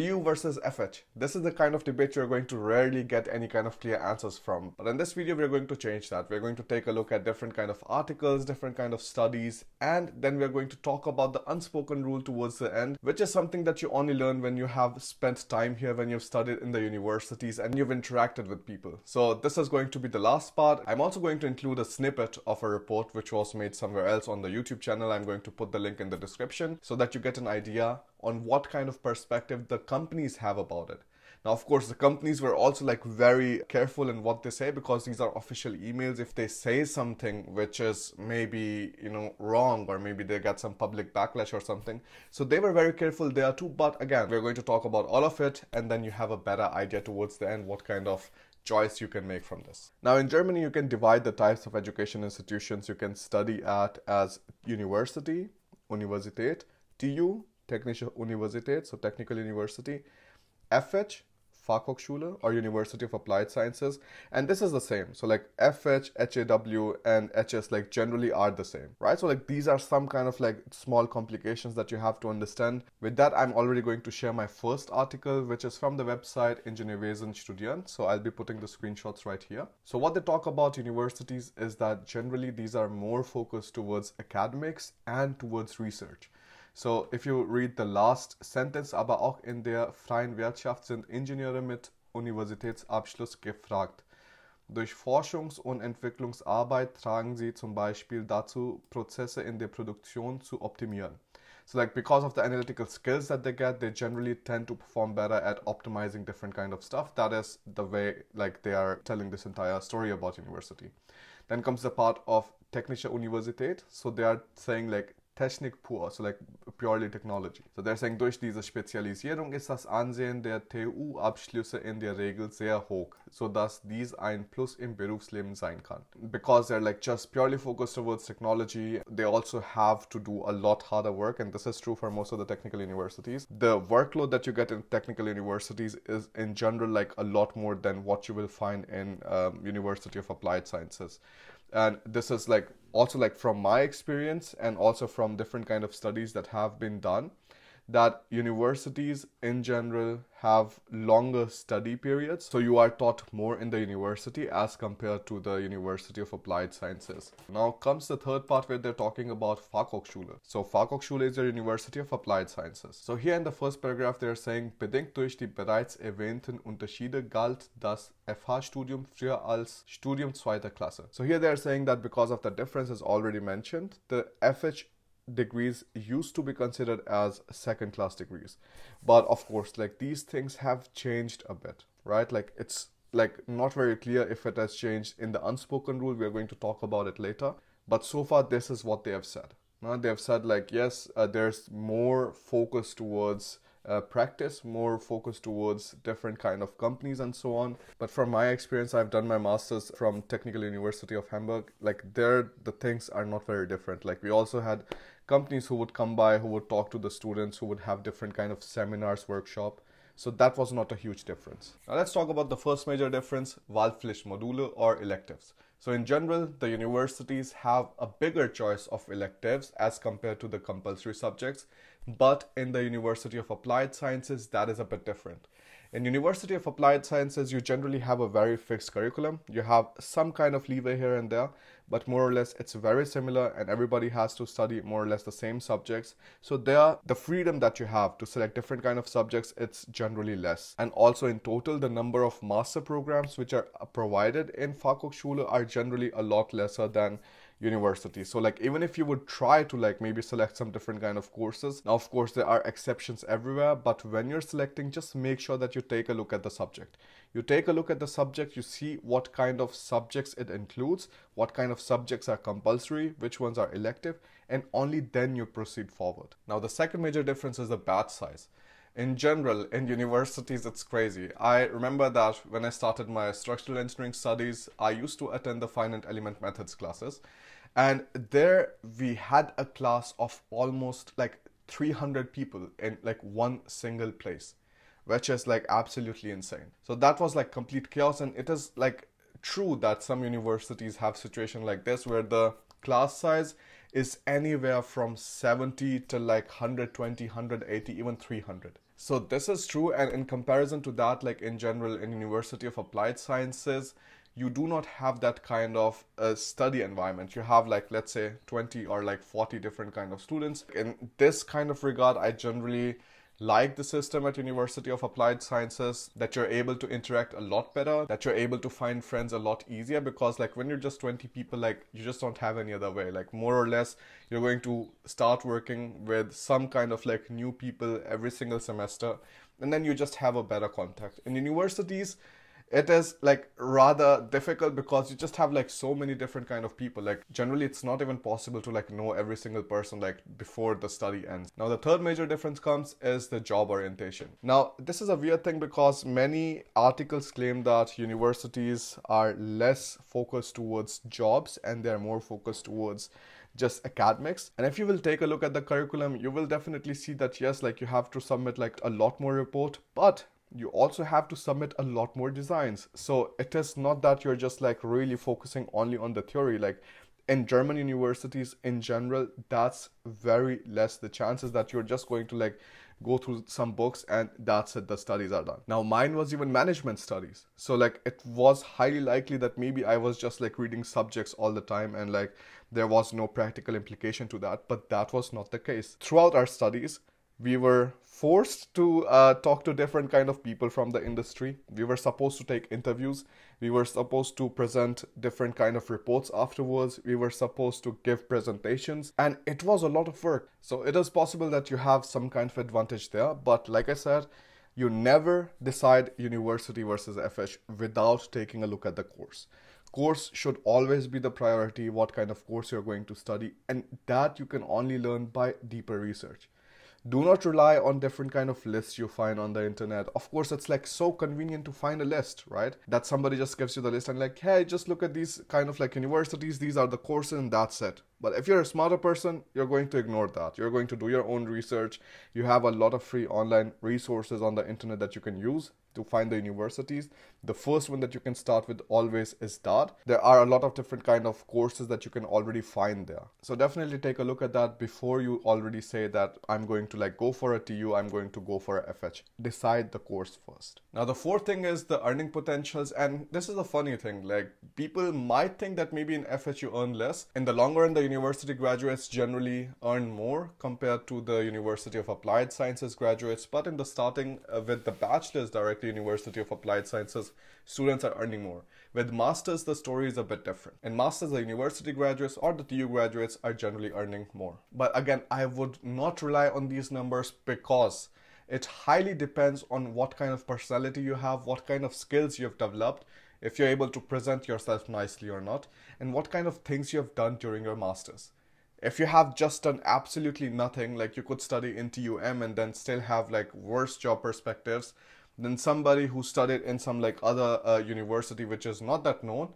TU versus FH. This is the kind of debate you're going to rarely get any kind of clear answers from. But in this video, we're going to change that. We're going to take a look at different kind of articles, different kind of studies, and then we're going to talk about the unspoken rule towards the end, which is something that you only learn when you have spent time here, when you've studied in the universities and you've interacted with people. So this is going to be the last part. I'm also going to include a snippet of a report which was made somewhere else on the YouTube channel. I'm going to put the link in the description so that you get an idea on what kind of perspective the companies have about it. Now, of course, the companies were also like very careful in what they say because these are official emails. If they say something which is maybe, you know, wrong or maybe they got some public backlash or something. So they were very careful there too. But again, we're going to talk about all of it and then you have a better idea towards the end what kind of choice you can make from this. Now, in Germany, you can divide the types of education institutions you can study at as university, Universität, TU, Technische Universität, so Technical University, FH, Fachhochschule, or University of Applied Sciences. And this is the same. So like FH, HAW, and HS like generally are the same, right? So like these are some kind of like small complications that you have to understand. With that, I'm already going to share my first article, which is from the website Ingenieurwesen Studieren. So I'll be putting the screenshots right here. So what they talk about universities is that generally these are more focused towards academics and towards research. So, if you read the last sentence, aber auch in der freien Wirtschaft sind Ingenieure mit Universitätsabschluss gefragt. Durch Forschungs- und Entwicklungsarbeit tragen sie zum Beispiel dazu, Prozesse in der Produktion zu optimieren. So, like because of the analytical skills that they get, they generally tend to perform better at optimizing different kind of stuff. That is the way like they are telling this entire story about university. Then comes the part of Technische Universität. So they are saying like Technik pur, so like purely technology. So they're saying, durch diese Spezialisierung ist das Ansehen der TU-Abschlüsse in der Regel sehr hoch, sodass dies ein Plus im Berufsleben sein kann. Because they're like just purely focused towards technology, they also have to do a lot harder work, and this is true for most of the technical universities. The workload that you get in technical universities is in general like a lot more than what you will find in um, University of Applied Sciences and this is like also like from my experience and also from different kind of studies that have been done that universities in general have longer study periods, so you are taught more in the university as compared to the University of Applied Sciences. Now comes the third part where they're talking about Fachhochschule. So Fachhochschule is the University of Applied Sciences. So here in the first paragraph they're saying, bedingt durch die bereits erwähnten Unterschiede galt das FH-Studium früher als Studium zweiter Klasse. So here they're saying that because of the differences already mentioned, the FH degrees used to be considered as second class degrees but of course like these things have changed a bit right like it's like not very clear if it has changed in the unspoken rule we're going to talk about it later but so far this is what they have said now they have said like yes uh, there's more focus towards uh, practice more focus towards different kind of companies and so on but from my experience i've done my masters from technical university of hamburg like there the things are not very different like we also had companies who would come by, who would talk to the students, who would have different kind of seminars, workshop. So that was not a huge difference. Now let's talk about the first major difference, Wahlpflicht Module or electives. So in general, the universities have a bigger choice of electives as compared to the compulsory subjects, but in the University of Applied Sciences, that is a bit different. In University of Applied Sciences, you generally have a very fixed curriculum. You have some kind of leeway here and there, but more or less it's very similar and everybody has to study more or less the same subjects. So there, the freedom that you have to select different kind of subjects, it's generally less. And also in total, the number of master programs which are provided in Fachhochschule are generally a lot lesser than university so like even if you would try to like maybe select some different kind of courses now of course there are exceptions everywhere but when you're selecting just make sure that you take a look at the subject you take a look at the subject you see what kind of subjects it includes what kind of subjects are compulsory which ones are elective and only then you proceed forward now the second major difference is the batch size in general in universities it's crazy i remember that when i started my structural engineering studies i used to attend the finite element methods classes and there we had a class of almost like 300 people in like one single place, which is like absolutely insane. So that was like complete chaos. And it is like true that some universities have situation like this where the class size is anywhere from 70 to like 120, 180, even 300. So this is true. And in comparison to that, like in general, in University of Applied Sciences, you do not have that kind of a study environment you have like let's say 20 or like 40 different kind of students in this kind of regard i generally like the system at University of Applied Sciences that you're able to interact a lot better, that you're able to find friends a lot easier because like when you're just 20 people like you just don't have any other way. Like more or less you're going to start working with some kind of like new people every single semester and then you just have a better contact. In universities it is like rather difficult because you just have like so many different kind of people like generally it's not even possible to like know every single person like before the study ends now the third major difference comes is the job orientation now this is a weird thing because many articles claim that universities are less focused towards jobs and they're more focused towards just academics and if you will take a look at the curriculum you will definitely see that yes like you have to submit like a lot more report but you also have to submit a lot more designs. So it is not that you're just like really focusing only on the theory. Like in German universities in general, that's very less the chances that you're just going to like go through some books and that's it, the studies are done. Now, mine was even management studies. So, like, it was highly likely that maybe I was just like reading subjects all the time and like there was no practical implication to that, but that was not the case. Throughout our studies, we were forced to uh, talk to different kind of people from the industry we were supposed to take interviews we were supposed to present different kind of reports afterwards we were supposed to give presentations and it was a lot of work so it is possible that you have some kind of advantage there but like i said you never decide university versus fh without taking a look at the course course should always be the priority what kind of course you're going to study and that you can only learn by deeper research do not rely on different kind of lists you find on the internet of course it's like so convenient to find a list right that somebody just gives you the list and like hey just look at these kind of like universities these are the courses and that's it but if you're a smarter person you're going to ignore that you're going to do your own research you have a lot of free online resources on the internet that you can use to find the universities the first one that you can start with always is dart there are a lot of different kind of courses that you can already find there so definitely take a look at that before you already say that i'm going to like go for a tu i'm going to go for a fh decide the course first now the fourth thing is the earning potentials and this is a funny thing like people might think that maybe in fh you earn less in the longer run the university graduates generally earn more compared to the university of applied sciences graduates but in the starting uh, with the bachelor's direct University of Applied Sciences, students are earning more. With masters, the story is a bit different. In masters, the university graduates or the TU graduates are generally earning more. But again, I would not rely on these numbers because it highly depends on what kind of personality you have, what kind of skills you've developed, if you're able to present yourself nicely or not, and what kind of things you have done during your masters. If you have just done absolutely nothing, like you could study in TUM and then still have like worse job perspectives, than somebody who studied in some like other uh, university which is not that known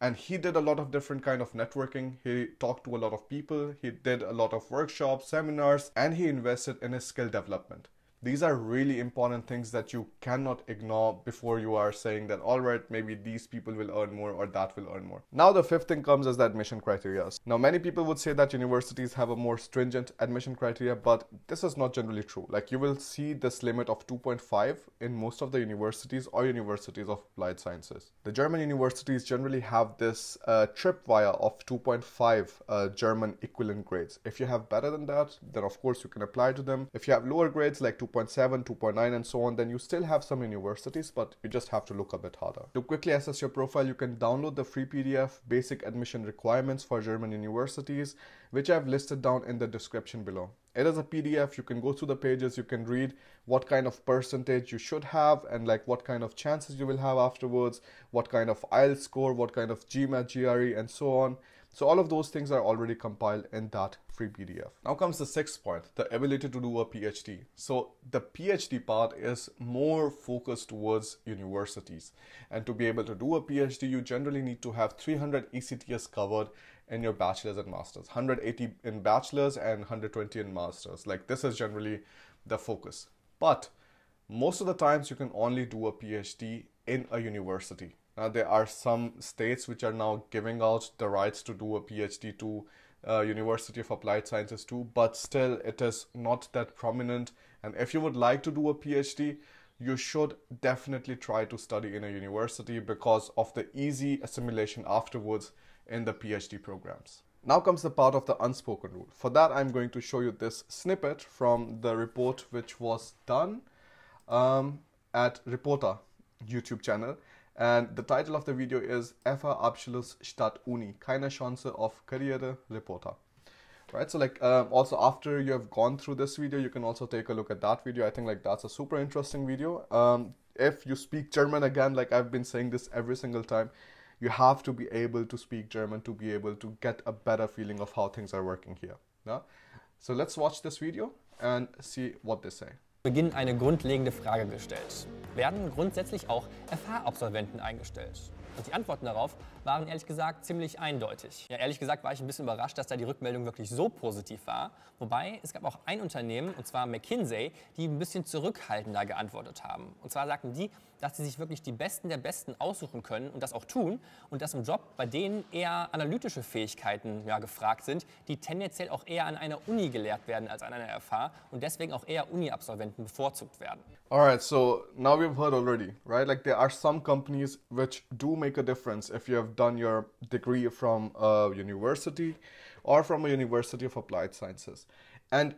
and he did a lot of different kind of networking he talked to a lot of people he did a lot of workshops seminars and he invested in his skill development these are really important things that you cannot ignore before you are saying that, all right, maybe these people will earn more or that will earn more. Now, the fifth thing comes as the admission criteria. Now, many people would say that universities have a more stringent admission criteria, but this is not generally true. Like, you will see this limit of 2.5 in most of the universities or universities of applied sciences. The German universities generally have this uh, tripwire of 2.5 uh, German equivalent grades. If you have better than that, then of course you can apply to them. If you have lower grades like 2 2.7, 2.9 and so on, then you still have some universities, but you just have to look a bit harder. To quickly assess your profile, you can download the free PDF Basic Admission Requirements for German Universities, which I've listed down in the description below. It is a PDF, you can go through the pages, you can read what kind of percentage you should have and like what kind of chances you will have afterwards, what kind of IELTS score, what kind of GMAT, GRE and so on. So all of those things are already compiled in that free PDF. Now comes the sixth point, the ability to do a PhD. So the PhD part is more focused towards universities. And to be able to do a PhD, you generally need to have 300 ECTS covered in your bachelor's and master's, 180 in bachelor's and 120 in master's. Like this is generally the focus. But most of the times you can only do a PhD in a university uh, there are some states which are now giving out the rights to do a PhD to uh, University of Applied Sciences too, but still it is not that prominent. And if you would like to do a PhD, you should definitely try to study in a university because of the easy assimilation afterwards in the PhD programs. Now comes the part of the unspoken rule. For that, I'm going to show you this snippet from the report which was done um, at Reporter YouTube channel. And the title of the video is EFA Abschluss statt Uni, keine Chance auf Karriere Reporter. Right, so like um, also after you have gone through this video, you can also take a look at that video. I think like that's a super interesting video. Um, if you speak German again, like I've been saying this every single time, you have to be able to speak German to be able to get a better feeling of how things are working here. Yeah? So let's watch this video and see what they say. Beginn eine grundlegende Frage gestellt. Werden grundsätzlich auch FH-Absolventen eingestellt? Und die Antworten darauf waren ehrlich gesagt ziemlich eindeutig. Ja, ehrlich gesagt war ich ein bisschen überrascht, dass da die Rückmeldung wirklich so positiv war. Wobei es gab auch ein Unternehmen, und zwar McKinsey, die ein bisschen zurückhaltender geantwortet haben. Und zwar sagten die, dass sie sich wirklich die Besten der Besten aussuchen können und das auch tun und dass im Job bei denen eher analytische Fähigkeiten ja, gefragt sind, die tendenziell auch eher an einer Uni gelehrt werden als an einer FH und deswegen auch eher Uni-Absolventen bevorzugt werden. Alright, so now we've heard already, right? Like there are some companies which do make a difference if you have have done your degree from a university or from a university of applied sciences and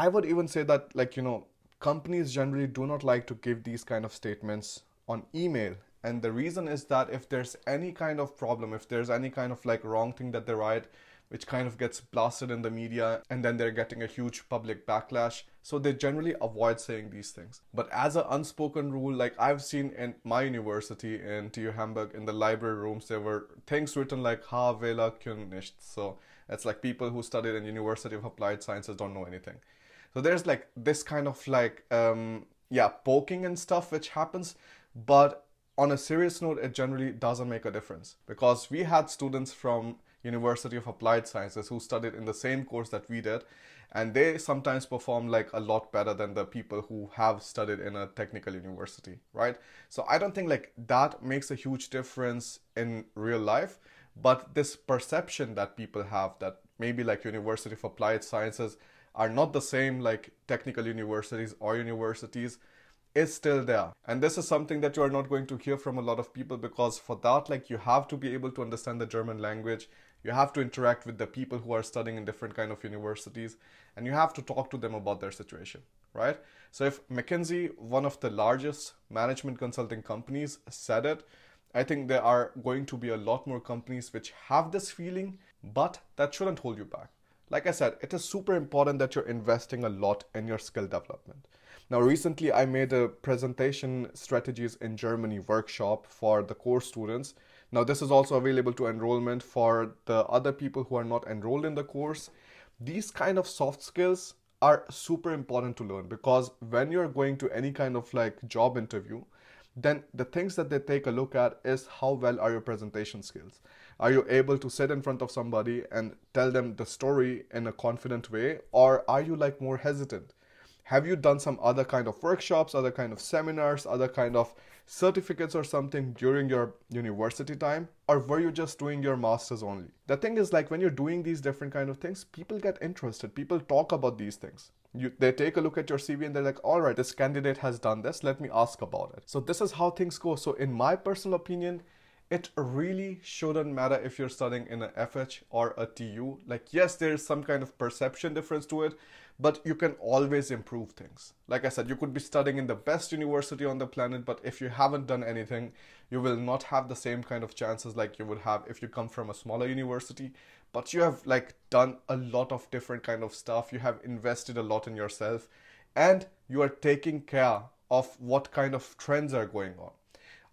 i would even say that like you know companies generally do not like to give these kind of statements on email and the reason is that if there's any kind of problem if there's any kind of like wrong thing that they write which kind of gets blasted in the media and then they're getting a huge public backlash. So they generally avoid saying these things. But as an unspoken rule, like I've seen in my university in TU Hamburg, in the library rooms, there were things written like Ha Vela künisht," So it's like people who studied in University of Applied Sciences don't know anything. So there's like this kind of like, um, yeah, poking and stuff which happens. But on a serious note, it generally doesn't make a difference because we had students from University of Applied Sciences who studied in the same course that we did and they sometimes perform like a lot better than the people who have studied in a technical university right so i don't think like that makes a huge difference in real life but this perception that people have that maybe like university of applied sciences are not the same like technical universities or universities is still there and this is something that you are not going to hear from a lot of people because for that like you have to be able to understand the german language you have to interact with the people who are studying in different kind of universities and you have to talk to them about their situation right so if mckinsey one of the largest management consulting companies said it i think there are going to be a lot more companies which have this feeling but that shouldn't hold you back like i said it is super important that you're investing a lot in your skill development now recently i made a presentation strategies in germany workshop for the core students now this is also available to enrollment for the other people who are not enrolled in the course. These kind of soft skills are super important to learn because when you're going to any kind of like job interview, then the things that they take a look at is how well are your presentation skills are you able to sit in front of somebody and tell them the story in a confident way or are you like more hesitant have you done some other kind of workshops other kind of seminars other kind of certificates or something during your university time or were you just doing your masters only the thing is like when you're doing these different kind of things people get interested people talk about these things you, they take a look at your cv and they're like all right this candidate has done this let me ask about it so this is how things go so in my personal opinion it really shouldn't matter if you're studying in a FH or a TU. Like, yes, there's some kind of perception difference to it, but you can always improve things. Like I said, you could be studying in the best university on the planet, but if you haven't done anything, you will not have the same kind of chances like you would have if you come from a smaller university. But you have like done a lot of different kind of stuff. You have invested a lot in yourself and you are taking care of what kind of trends are going on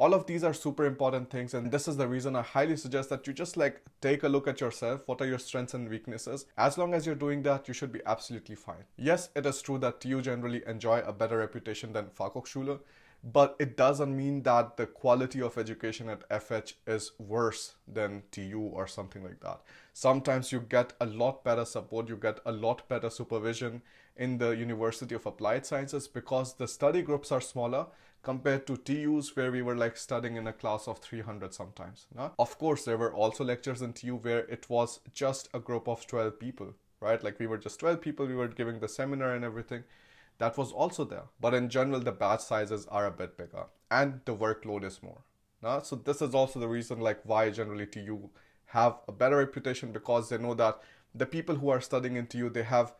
all of these are super important things and this is the reason I highly suggest that you just like take a look at yourself, what are your strengths and weaknesses. As long as you're doing that, you should be absolutely fine. Yes, it is true that you generally enjoy a better reputation than Fachhochschule, but it doesn't mean that the quality of education at FH is worse than TU or something like that. Sometimes you get a lot better support, you get a lot better supervision in the University of Applied Sciences because the study groups are smaller compared to TUs where we were like studying in a class of 300 sometimes. No? Of course, there were also lectures in TU where it was just a group of 12 people, right? Like we were just 12 people, we were giving the seminar and everything. That was also there. But in general, the batch sizes are a bit bigger and the workload is more. No? So this is also the reason like why generally TU have a better reputation because they know that the people who are studying in TU, they have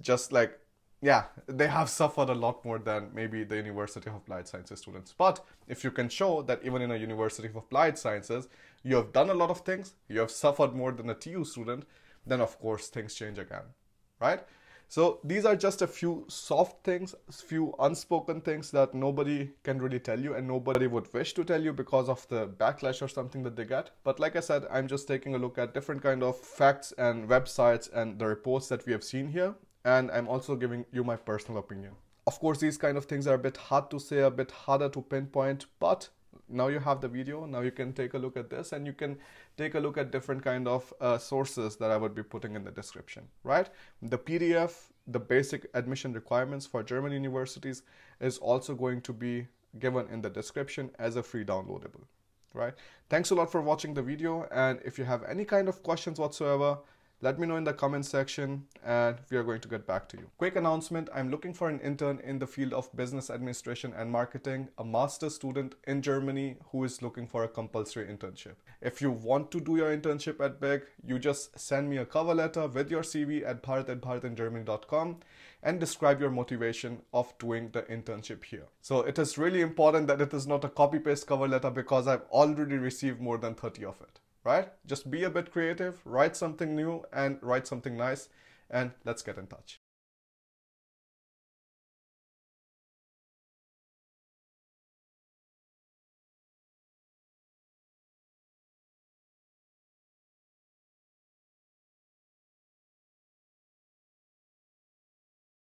just like yeah, they have suffered a lot more than maybe the University of Applied Sciences students. But if you can show that even in a University of Applied Sciences, you have done a lot of things, you have suffered more than a TU student, then of course things change again, right? So these are just a few soft things, few unspoken things that nobody can really tell you and nobody would wish to tell you because of the backlash or something that they get. But like I said, I'm just taking a look at different kind of facts and websites and the reports that we have seen here and I'm also giving you my personal opinion. Of course, these kind of things are a bit hard to say, a bit harder to pinpoint, but now you have the video now you can take a look at this and you can take a look at different kind of uh, sources that i would be putting in the description right the pdf the basic admission requirements for german universities is also going to be given in the description as a free downloadable right thanks a lot for watching the video and if you have any kind of questions whatsoever let me know in the comment section and we are going to get back to you. Quick announcement, I'm looking for an intern in the field of business administration and marketing, a master's student in Germany who is looking for a compulsory internship. If you want to do your internship at BIG, you just send me a cover letter with your CV at bharat@bharatingermany.com and describe your motivation of doing the internship here. So it is really important that it is not a copy paste cover letter because I've already received more than 30 of it right? Just be a bit creative, write something new and write something nice and let's get in touch.